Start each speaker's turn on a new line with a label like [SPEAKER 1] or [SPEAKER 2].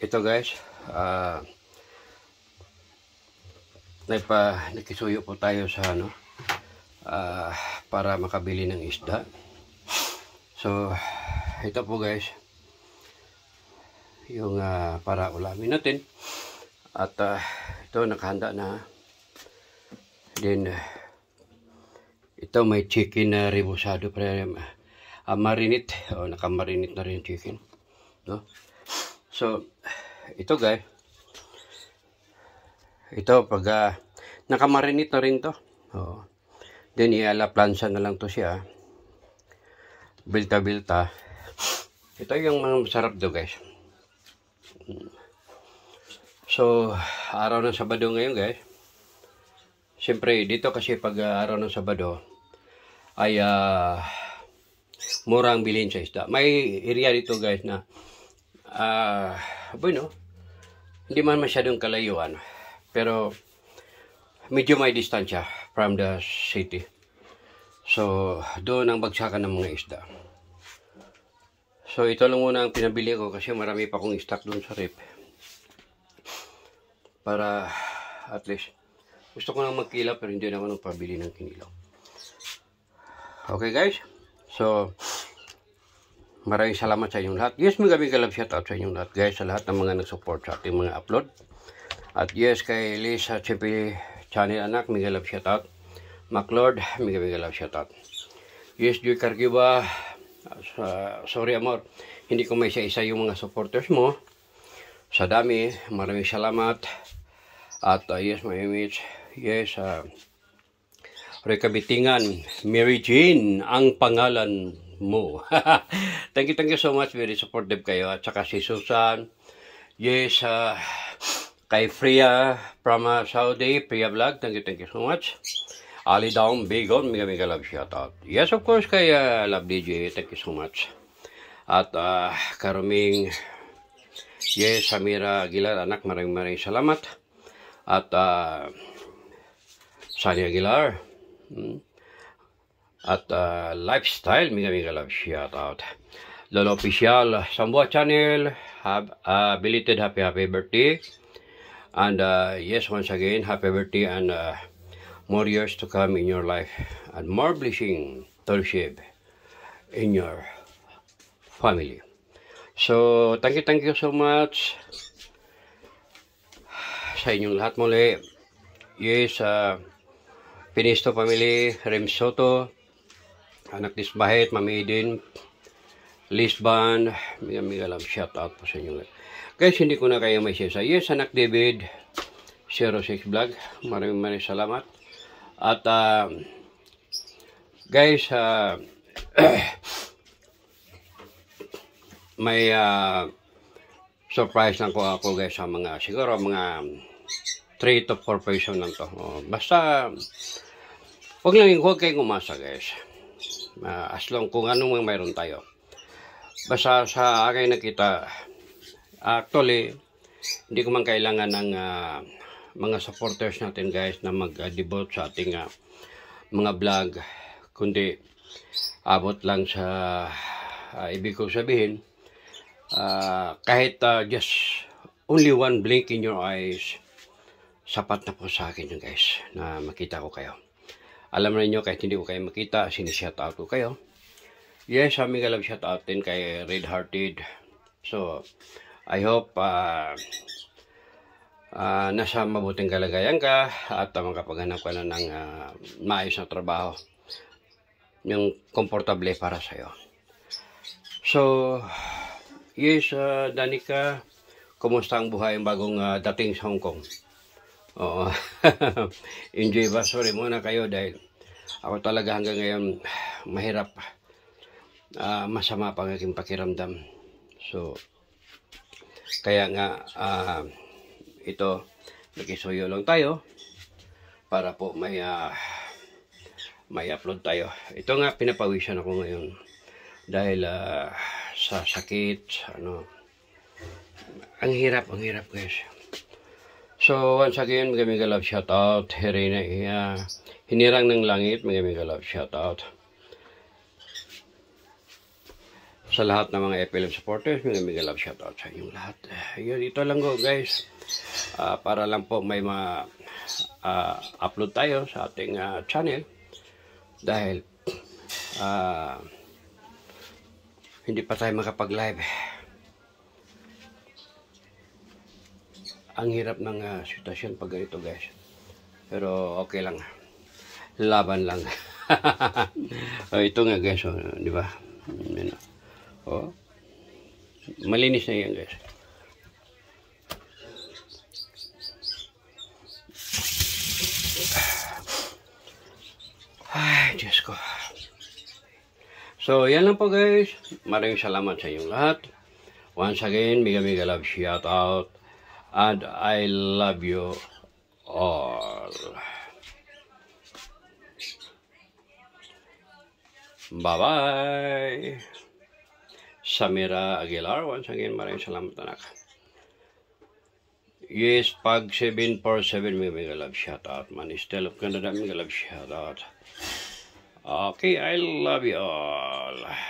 [SPEAKER 1] ito guys uh, nagpa, nakisuyo po tayo sa ano uh, para makabili ng isda so ito po guys yung uh, para ulamin natin at uh, ito nakahanda na then ito may chicken na uh, rebusado para uh, marinate o oh, nakamarinate na rin chicken no so ito guys ito pag uh, nakamarinate na rin to oh. then iala plancha na lang to siya bilta bilta ito yung mga masarap do guys so araw ng sabado ngayon guys siyempre dito kasi pag uh, araw ng sabado ay uh, ah, mura ang bilhin sa isda may area dito guys na ah uh, bueno hindi man masyadong kalayuan. Pero, medyo may distansya from the city. So, doon ang bagsakan ng mga isda. So, ito lang muna ang pinabili ko kasi marami pa akong stock doon sa rep. Para, at least, gusto ko lang magkilap pero hindi na ako nang pabili ng kinilaw. Okay guys? So, Maraming salamat sa inyong lahat. Yes, magabi ka love shoutout sa inyong lahat guys, sa lahat ng mga nag-support sa ating mga upload. At yes, kay Lisa CP Channel Anak, mga love shoutout. Maclord, mga mga love shoutout. Yes, Joy Cargiba, uh, sorry amor, hindi ko may isa-isa yung mga supporters mo. Sa dami, maraming salamat. At uh, yes, my image, yes, uh, Rekabitingan, Mary Jane ang pangalan mo. thank you, thank you so much. Very supportive kayo. At saka si Susan. Yes, uh, kay Freya from uh, Saudi. Priya Vlog. Thank you, thank you so much. Ali Down Bigon. Mega, mega love shout out. Yes, of course, kay uh, Love DJ. Thank you so much. At uh, karuming... Yes, Samira Aguilar, anak, maraming maraming salamat. At uh, Sunny Aguilar, hmm, at uh, lifestyle. Mega mega love shout out. Lolo Official Sambua Channel. Have a uh, belated happy happy birthday. And uh, yes, once again, happy birthday and uh, more years to come in your life and more blessing to receive in your family. So, thank you, thank you so much sa inyong lahat muli. Yes, uh, Pinisto Family, Rem Soto, anak Lisbahit, Mami Eden, Lisban, mga mga alam, shout out po sa inyo. Guys, hindi ko na kayo may sisa. Yes, anak David, 06 vlog, maraming maraming salamat. At, uh, guys, uh, may uh, surprise lang ko ako guys sa mga, siguro mga 3 to 4 person lang to. O, oh, basta, huwag lang, huwag kayong umasa guys uh, as long kung ano mang mayroon tayo basta sa akin nakita actually hindi ko man kailangan ng uh, mga supporters natin guys na mag-devote sa ating uh, mga vlog kundi abot lang sa uh, ibig kong sabihin uh, kahit uh, just only one blink in your eyes sapat na po sa akin yun guys na makita ko kayo alam na niyo kahit hindi ko kayo makita, sinishout-out ko kayo. Yes, aming galab shout-out din kay Red Hearted. So, I hope uh, uh, nasa mabuting kalagayan ka at uh, makapaghanap ka na ng uh, maayos na trabaho yung komportable para sa'yo. So, yes, uh, Danica, kumusta ang buhay ang bagong uh, dating sa Hong Kong? Oo. Enjoy ba? Sorry muna kayo dahil ako talaga hanggang ngayon mahirap. Uh, masama pang aking pakiramdam. So, kaya nga uh, ito, nagkisuyo lang tayo para po may uh, may upload tayo. Ito nga, pinapawisan ako ngayon. Dahil uh, sa sakit, ano, ang hirap, ang hirap guys. So, once again, mga mga love shoutout. out. Hirina, uh, hinirang ng langit, mga mga love shoutout. Sa lahat ng mga FLM supporters, mga mga love shoutout sa inyong lahat. Yun, ito lang ko guys. Uh, para lang po may ma uh, upload tayo sa ating uh, channel. Dahil, uh, hindi pa tayo makapag-live. ang hirap ng uh, sitwasyon pag ganito guys pero okay lang laban lang oh, ito nga guys oh, di ba oh. oh. malinis na yan guys ay Diyos ko so yan lang po guys maraming salamat sa inyong lahat once again mega mega love shout out and I love you all. Bye-bye. Samira Aguilar, once again, maraming salamat anak. Yes, pag 747, may mega love shout out. Man, still of Canada, mega love shout out. Okay, I love you all.